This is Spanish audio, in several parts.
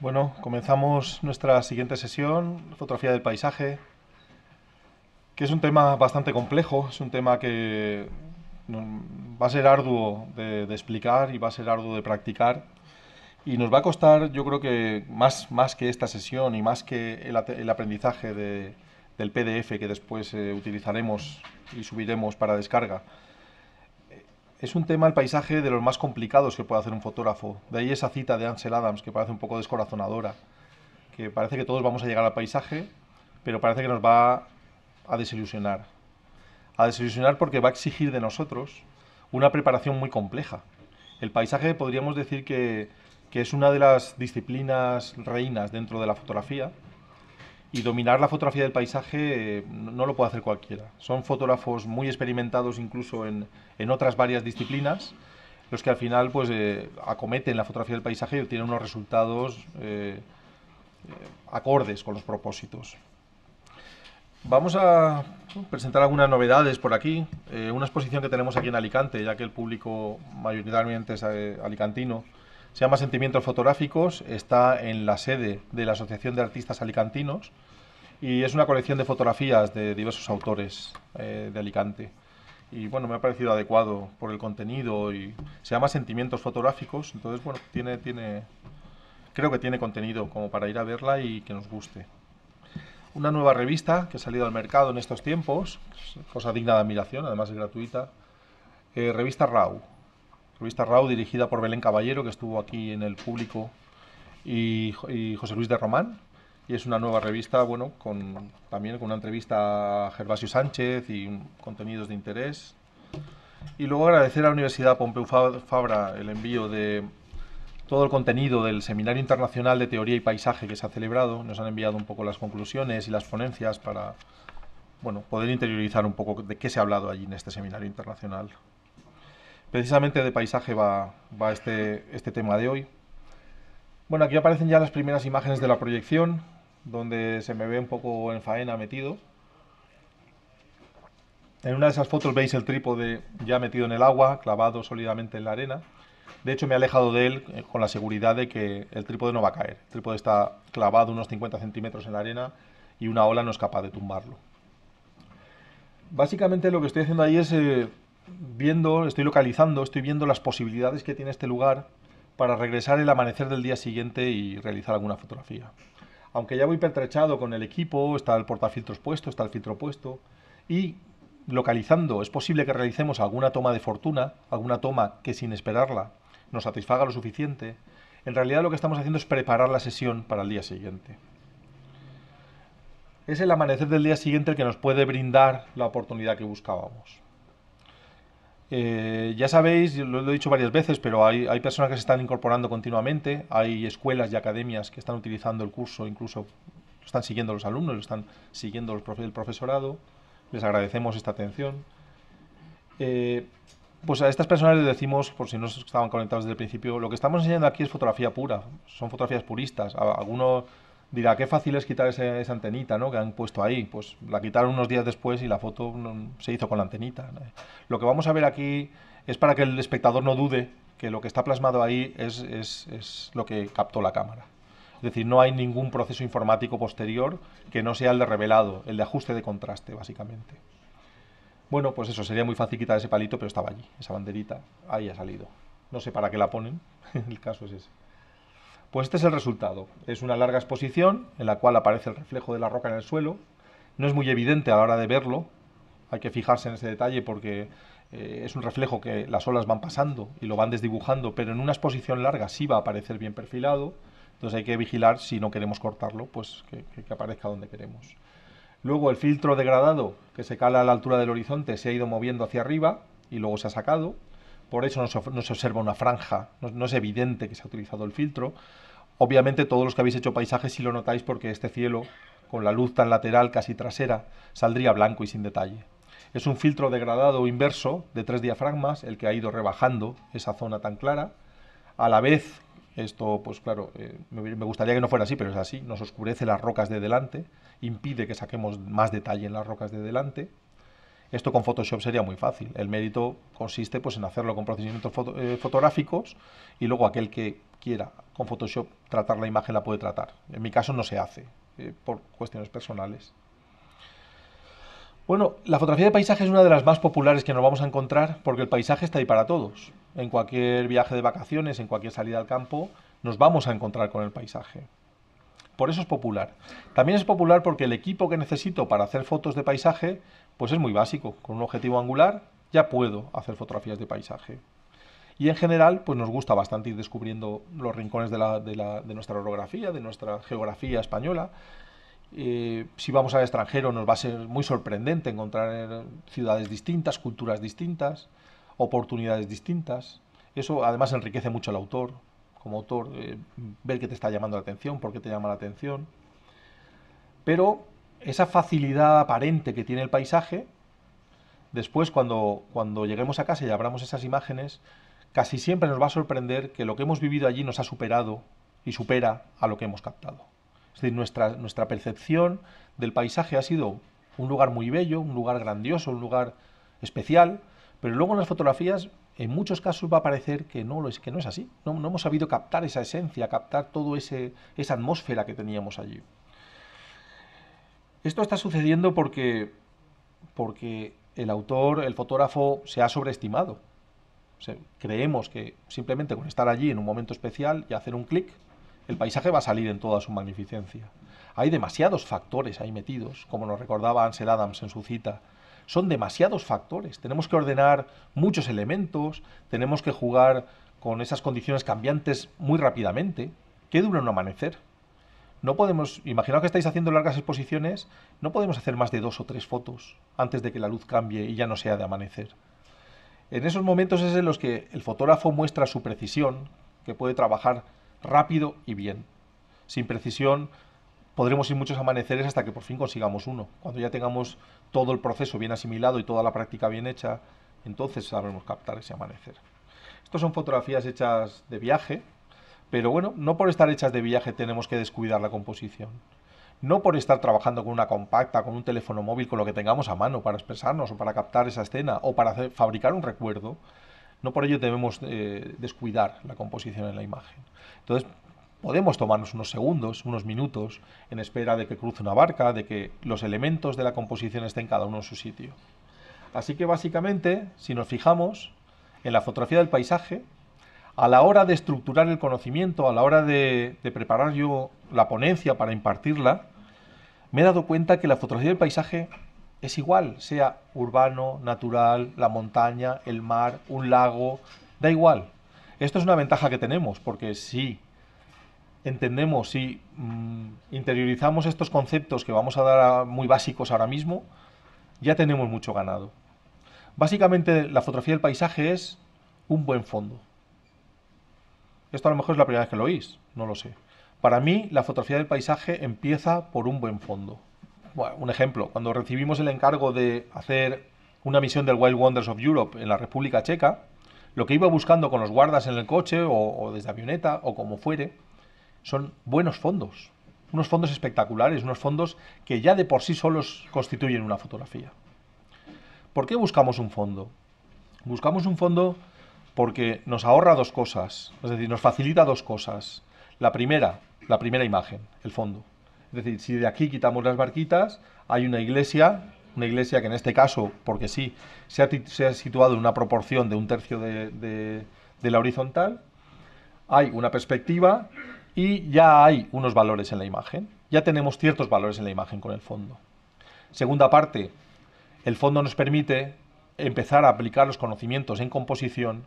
Bueno, comenzamos nuestra siguiente sesión, fotografía del paisaje, que es un tema bastante complejo, es un tema que va a ser arduo de, explicar y va a ser arduo de practicar y nos va a costar, yo creo que más, que esta sesión y más que el, aprendizaje del PDF que después eh, utilizaremos y subiremos para descarga, es un tema el paisaje de los más complicados que puede hacer un fotógrafo. De ahí esa cita de Ansel Adams que parece un poco descorazonadora, que parece que todos vamos a llegar al paisaje, pero parece que nos va a desilusionar. A desilusionar porque va a exigir de nosotros una preparación muy compleja. El paisaje podríamos decir que, que es una de las disciplinas reinas dentro de la fotografía, y dominar la fotografía del paisaje no lo puede hacer cualquiera. Son fotógrafos muy experimentados incluso en, otras varias disciplinas, los que al final pues eh, acometen la fotografía del paisaje y obtienen unos resultados eh, eh, acordes con los propósitos. Vamos a presentar algunas novedades por aquí. una exposición que tenemos aquí en Alicante, ya que el público mayoritariamente es alicantino. Se llama Sentimientos Fotográficos, está en la sede de la Asociación de Artistas Alicantinos y es una colección de fotografías de diversos autores eh, de Alicante. Y bueno, me ha parecido adecuado por el contenido y se llama Sentimientos Fotográficos, entonces bueno, tiene, tiene, creo que tiene contenido como para ir a verla y que nos guste. Una nueva revista que ha salido al mercado en estos tiempos, cosa digna de admiración, además es gratuita, eh, revista RAW, Revista RAU dirigida por Belén Caballero, que estuvo aquí en el público, y, José Luis de Román. Y es una nueva revista, bueno, también con una entrevista a Gervasio Sánchez y contenidos de interés. Y luego agradecer a la Universidad Pompeu Fabra el envío de todo el contenido del Seminario Internacional de Teoría y Paisaje que se ha celebrado. Nos han enviado un poco las conclusiones y las ponencias para bueno, poder interiorizar un poco de qué se ha hablado allí en este Seminario Internacional. Precisamente de paisaje va, va este, este tema de hoy. Bueno, aquí aparecen ya las primeras imágenes de la proyección, donde se me ve un poco en faena metido. En una de esas fotos veis el trípode ya metido en el agua, clavado sólidamente en la arena. De hecho, me he alejado de él eh, con la seguridad de que el trípode no va a caer. El trípode está clavado unos 50 centímetros en la arena y una ola no es capaz de tumbarlo. Básicamente lo que estoy haciendo ahí es eh, viendo, estoy localizando, estoy viendo las posibilidades que tiene este lugar para regresar el amanecer del día siguiente y realizar alguna fotografía. Aunque ya voy pertrechado con el equipo, está el portafiltros puesto, está el filtro puesto, y localizando, es posible que realicemos alguna toma de fortuna, alguna toma que sin esperarla nos satisfaga lo suficiente, en realidad lo que estamos haciendo es preparar la sesión para el día siguiente. Es el amanecer del día siguiente el que nos puede brindar la oportunidad que buscábamos. Eh, ya sabéis, lo, he dicho varias veces, pero hay, personas que se están incorporando continuamente, hay escuelas y academias que están utilizando el curso, incluso están siguiendo los alumnos, lo están siguiendo el profesorado, les agradecemos esta atención. Eh, pues a estas personas les decimos, por si no estaban conectados desde el principio, lo que estamos enseñando aquí es fotografía pura, son fotografías puristas. Algunos dirá, qué fácil es quitar esa antenita ¿no? que han puesto ahí. Pues la quitaron unos días después y la foto se hizo con la antenita. Lo que vamos a ver aquí es para que el espectador no dude que lo que está plasmado ahí es, es lo que captó la cámara. Es decir, no hay ningún proceso informático posterior que no sea el de revelado, el de ajuste de contraste, básicamente. Bueno, pues eso, sería muy fácil quitar ese palito, pero estaba allí, esa banderita, ahí ha salido. No sé para qué la ponen, el caso es ese. Pues este es el resultado. Es una larga exposición en la cual aparece el reflejo de la roca en el suelo. No es muy evidente a la hora de verlo. Hay que fijarse en ese detalle porque eh, es un reflejo que las olas van pasando y lo van desdibujando, pero en una exposición larga sí va a aparecer bien perfilado. Entonces hay que vigilar si no queremos cortarlo, pues que aparezca donde queremos. Luego el filtro degradado que se cala a la altura del horizonte se ha ido moviendo hacia arriba y luego se ha sacado por eso no se, observa una franja, no, es evidente que se ha utilizado el filtro. Obviamente todos los que habéis hecho paisajes sí lo notáis porque este cielo, con la luz tan lateral, casi trasera, saldría blanco y sin detalle. Es un filtro degradado inverso de tres diafragmas, el que ha ido rebajando esa zona tan clara. A la vez, esto pues claro, eh, me gustaría que no fuera así, pero es así, nos oscurece las rocas de delante, impide que saquemos más detalle en las rocas de delante. Esto con Photoshop sería muy fácil. El mérito consiste pues, en hacerlo con procedimientos eh, fotográficos y luego aquel que quiera con Photoshop tratar la imagen la puede tratar. En mi caso no se hace, eh, por cuestiones personales. Bueno, la fotografía de paisaje es una de las más populares que nos vamos a encontrar porque el paisaje está ahí para todos. En cualquier viaje de vacaciones, en cualquier salida al campo, nos vamos a encontrar con el paisaje por eso es popular. También es popular porque el equipo que necesito para hacer fotos de paisaje, pues es muy básico. Con un objetivo angular ya puedo hacer fotografías de paisaje. Y en general, pues nos gusta bastante ir descubriendo los rincones de, nuestra orografía, de nuestra geografía española. Eh, si vamos al extranjero nos va a ser muy sorprendente encontrar eh, ciudades distintas, culturas distintas, oportunidades distintas. Eso además enriquece mucho al autor como autor, eh, ver qué te está llamando la atención, por qué te llama la atención. Pero esa facilidad aparente que tiene el paisaje, después cuando, cuando lleguemos a casa y abramos esas imágenes, casi siempre nos va a sorprender que lo que hemos vivido allí nos ha superado y supera a lo que hemos captado. Es decir, nuestra, nuestra percepción del paisaje ha sido un lugar muy bello, un lugar grandioso, un lugar especial, pero luego en las fotografías en muchos casos va a parecer que no, es, así. No, hemos sabido captar esa esencia, captar toda esa atmósfera que teníamos allí. Esto está sucediendo porque, el autor, el fotógrafo, se ha sobreestimado. creemos que simplemente con estar allí en un momento especial y hacer un clic, el paisaje va a salir en toda su magnificencia. Hay demasiados factores ahí metidos, como nos recordaba Ansel Adams en su cita son demasiados factores. Tenemos que ordenar muchos elementos, tenemos que jugar con esas condiciones cambiantes muy rápidamente. ¿Qué dura un amanecer? No podemos, imaginaos que estáis haciendo largas exposiciones, no podemos hacer más de dos o tres fotos antes de que la luz cambie y ya no sea de amanecer. En esos momentos es en los que el fotógrafo muestra su precisión, que puede trabajar rápido y bien. Sin precisión podremos ir muchos amaneceres hasta que por fin consigamos uno. Cuando ya tengamos todo el proceso bien asimilado y toda la práctica bien hecha, entonces sabremos captar ese amanecer. Estas son fotografías hechas de viaje, pero bueno, no por estar hechas de viaje tenemos que descuidar la composición. No por estar trabajando con una compacta, con un teléfono móvil, con lo que tengamos a mano para expresarnos o para captar esa escena o para fabricar un recuerdo, no por ello debemos eh, descuidar la composición en la imagen. Entonces, podemos tomarnos unos segundos, unos minutos, en espera de que cruce una barca, de que los elementos de la composición estén cada uno en su sitio. Así que básicamente, si nos fijamos en la fotografía del paisaje, a la hora de estructurar el conocimiento, a la hora de, preparar yo la ponencia para impartirla, me he dado cuenta que la fotografía del paisaje es igual, sea urbano, natural, la montaña, el mar, un lago, da igual. Esto es una ventaja que tenemos, porque si entendemos y mm, interiorizamos estos conceptos que vamos a dar muy básicos ahora mismo, ya tenemos mucho ganado. Básicamente la fotografía del paisaje es un buen fondo. Esto a lo mejor es la primera vez que lo oís, no lo sé. Para mí la fotografía del paisaje empieza por un buen fondo. un ejemplo, cuando recibimos el encargo de hacer una misión del Wild Wonders of Europe en la República Checa, lo que iba buscando con los guardas en el coche o desde avioneta o como fuere, son buenos fondos, unos fondos espectaculares, unos fondos que ya de por sí solos constituyen una fotografía. ¿Por qué buscamos un fondo? Buscamos un fondo porque nos ahorra dos cosas, es decir, nos facilita dos cosas. La primera, la primera imagen, el fondo. Es decir, si de aquí quitamos las barquitas, hay una iglesia, una iglesia que en este caso, porque sí, se ha, situado en una proporción de un tercio de la horizontal, hay una perspectiva y ya hay unos valores en la imagen. Ya tenemos ciertos valores en la imagen con el fondo. Segunda parte, el fondo nos permite empezar a aplicar los conocimientos en composición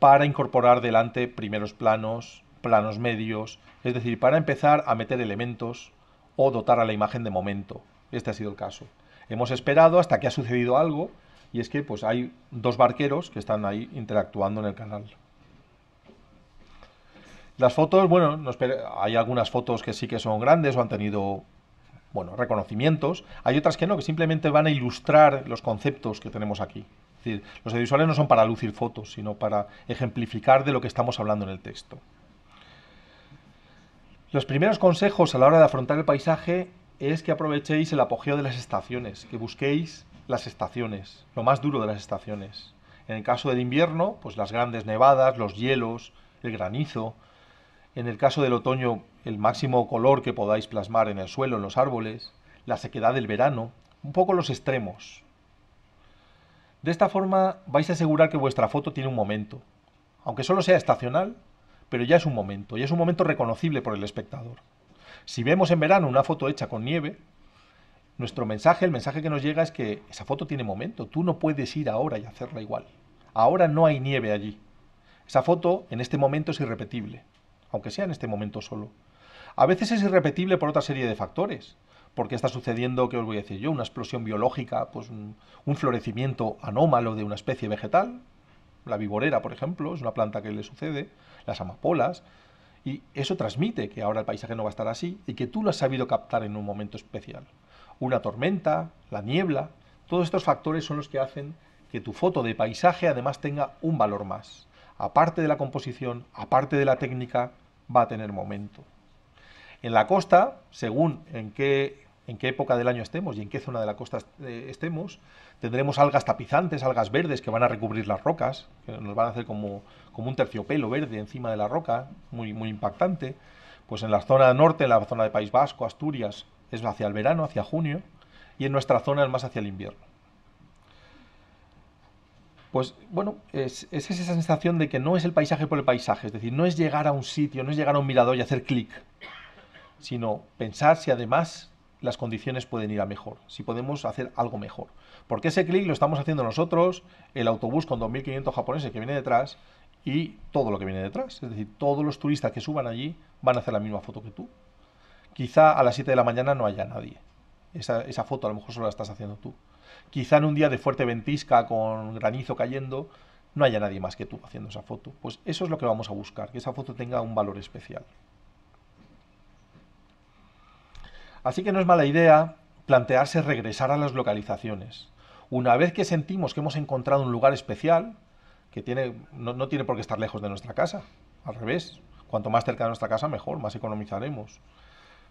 para incorporar delante primeros planos, planos medios, es decir, para empezar a meter elementos o dotar a la imagen de momento. Este ha sido el caso. Hemos esperado hasta que ha sucedido algo y es que pues hay dos barqueros que están ahí interactuando en el canal. Las fotos, bueno, hay algunas fotos que sí que son grandes o han tenido bueno, reconocimientos. Hay otras que no, que simplemente van a ilustrar los conceptos que tenemos aquí. los audiovisuales no son para lucir fotos, sino para ejemplificar de lo que estamos hablando en el texto. Los primeros consejos a la hora de afrontar el paisaje es que aprovechéis el apogeo de las estaciones, que busquéis las estaciones, lo más duro de las estaciones. En el caso del invierno, pues las grandes nevadas, los hielos, el granizo, en el caso del otoño, el máximo color que podáis plasmar en el suelo, en los árboles, la sequedad del verano, un poco los extremos. De esta forma vais a asegurar que vuestra foto tiene un momento, aunque solo sea estacional, pero ya es un momento, y es un momento reconocible por el espectador. Si vemos en verano una foto hecha con nieve, nuestro mensaje, el mensaje que nos llega es que esa foto tiene momento, tú no puedes ir ahora y hacerla igual. Ahora no hay nieve allí. Esa foto en este momento es irrepetible aunque sea en este momento solo. A veces es irrepetible por otra serie de factores. Porque está sucediendo, que os voy a decir yo, una explosión biológica, pues un, florecimiento anómalo de una especie vegetal. La vivorera, por ejemplo, es una planta que le sucede, las amapolas. Y eso transmite que ahora el paisaje no va a estar así y que tú lo has sabido captar en un momento especial. Una tormenta, la niebla, todos estos factores son los que hacen que tu foto de paisaje además tenga un valor más. Aparte de la composición, aparte de la técnica, va a tener momento. En la costa, según en qué, en qué época del año estemos y en qué zona de la costa eh, estemos, tendremos algas tapizantes, algas verdes que van a recubrir las rocas, que nos van a hacer como, como un terciopelo verde encima de la roca, muy, muy impactante. Pues en la zona norte, en la zona de País Vasco, Asturias, es hacia el verano, hacia junio, y en nuestra zona es más hacia el invierno pues bueno, es, es, esa sensación de que no es el paisaje por el paisaje, es decir, no es llegar a un sitio, no es llegar a un mirador y hacer clic, sino pensar si además las condiciones pueden ir a mejor, si podemos hacer algo mejor. Porque ese clic lo estamos haciendo nosotros, el autobús con 2.500 japoneses que viene detrás y todo lo que viene detrás. Es decir, todos los turistas que suban allí van a hacer la misma foto que tú. Quizá a las 7 de la mañana no haya nadie. Esa, esa foto a lo mejor solo la estás haciendo tú. Quizá en un día de fuerte ventisca con granizo cayendo, no haya nadie más que tú haciendo esa foto. Pues eso es lo que vamos a buscar, que esa foto tenga un valor especial. Así que no es mala idea plantearse regresar a las localizaciones. Una vez que sentimos que hemos encontrado un lugar especial, que tiene, no tiene por qué estar lejos de nuestra casa, al revés, cuanto más cerca de nuestra casa mejor, más economizaremos.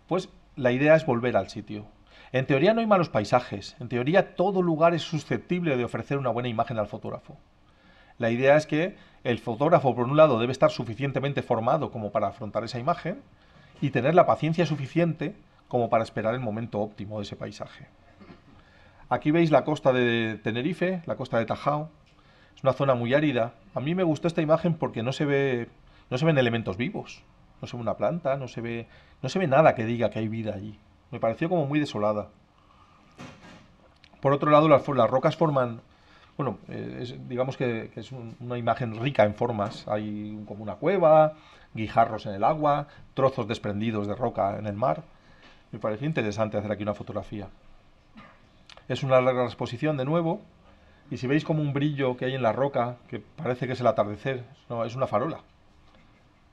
Pues la idea es volver al sitio, en teoría no hay malos paisajes, en teoría todo lugar es susceptible de ofrecer una buena imagen al fotógrafo. La idea es que el fotógrafo, por un lado, debe estar suficientemente formado como para afrontar esa imagen y tener la paciencia suficiente como para esperar el momento óptimo de ese paisaje. Aquí veis la costa de Tenerife, la costa de Tajao. Es una zona muy árida. A mí me gustó esta imagen porque no se ve no se ven elementos vivos, no se ve una planta, no se ve no se ve nada que diga que hay vida allí. Me pareció como muy desolada. Por otro lado, las, rocas forman bueno, eh, digamos que, es una imagen rica en formas. Hay como una cueva, guijarros en el agua, trozos desprendidos de roca en el mar. Me pareció interesante hacer aquí una fotografía. Es una larga exposición de nuevo. Y si veis como un brillo que hay en la roca, que parece que es el atardecer, no, es una farola.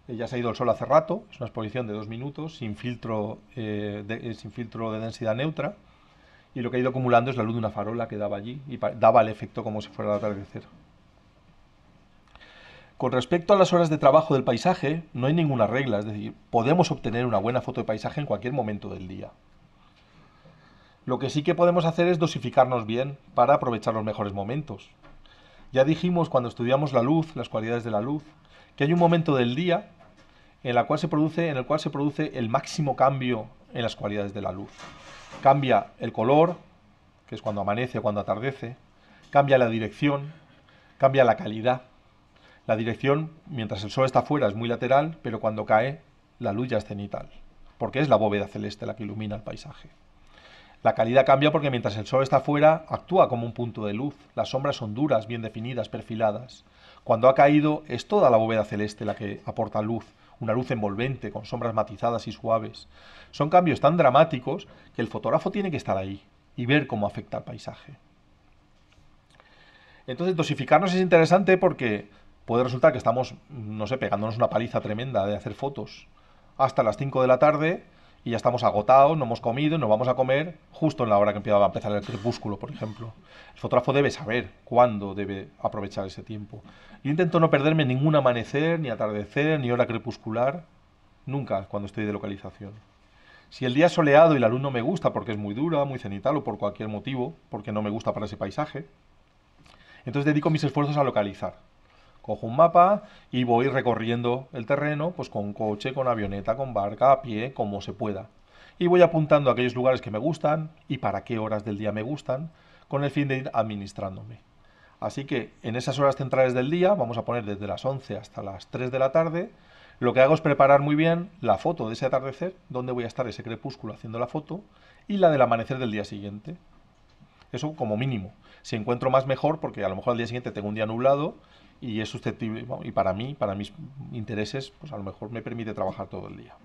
Eh, ya se ha ido el sol hace rato, es una exposición de dos minutos, sin filtro, eh, eh, sin filtro de densidad neutra, y lo que ha ido acumulando es la luz de una farola que daba allí, y daba el efecto como si fuera el atardecer. Con respecto a las horas de trabajo del paisaje, no hay ninguna regla, es decir, podemos obtener una buena foto de paisaje en cualquier momento del día. Lo que sí que podemos hacer es dosificarnos bien para aprovechar los mejores momentos. Ya dijimos cuando estudiamos la luz, las cualidades de la luz, que hay un momento del día en, la cual se produce, en el cual se produce el máximo cambio en las cualidades de la luz. Cambia el color, que es cuando amanece o cuando atardece, cambia la dirección, cambia la calidad. La dirección, mientras el sol está fuera, es muy lateral, pero cuando cae, la luz ya es cenital, porque es la bóveda celeste la que ilumina el paisaje. La calidad cambia porque mientras el sol está fuera, actúa como un punto de luz. Las sombras son duras, bien definidas, perfiladas. Cuando ha caído, es toda la bóveda celeste la que aporta luz, una luz envolvente con sombras matizadas y suaves. Son cambios tan dramáticos que el fotógrafo tiene que estar ahí y ver cómo afecta al paisaje. Entonces, dosificarnos es interesante porque puede resultar que estamos, no sé, pegándonos una paliza tremenda de hacer fotos hasta las 5 de la tarde y ya estamos agotados, no hemos comido, no vamos a comer justo en la hora que empieza a empezar el crepúsculo, por ejemplo. El fotógrafo debe saber cuándo debe aprovechar ese tiempo. Yo intento no perderme ningún amanecer, ni atardecer, ni hora crepuscular, nunca cuando estoy de localización. Si el día es soleado y la luz no me gusta porque es muy dura, muy cenital o por cualquier motivo, porque no me gusta para ese paisaje, entonces dedico mis esfuerzos a localizar. Cojo un mapa y voy recorriendo el terreno, pues con coche, con avioneta, con barca, a pie, como se pueda. Y voy apuntando a aquellos lugares que me gustan y para qué horas del día me gustan, con el fin de ir administrándome. Así que en esas horas centrales del día, vamos a poner desde las 11 hasta las 3 de la tarde, lo que hago es preparar muy bien la foto de ese atardecer, donde voy a estar ese crepúsculo haciendo la foto, y la del amanecer del día siguiente. Eso como mínimo. Si encuentro más mejor, porque a lo mejor al día siguiente tengo un día nublado y es susceptible, y para mí, para mis intereses, pues a lo mejor me permite trabajar todo el día.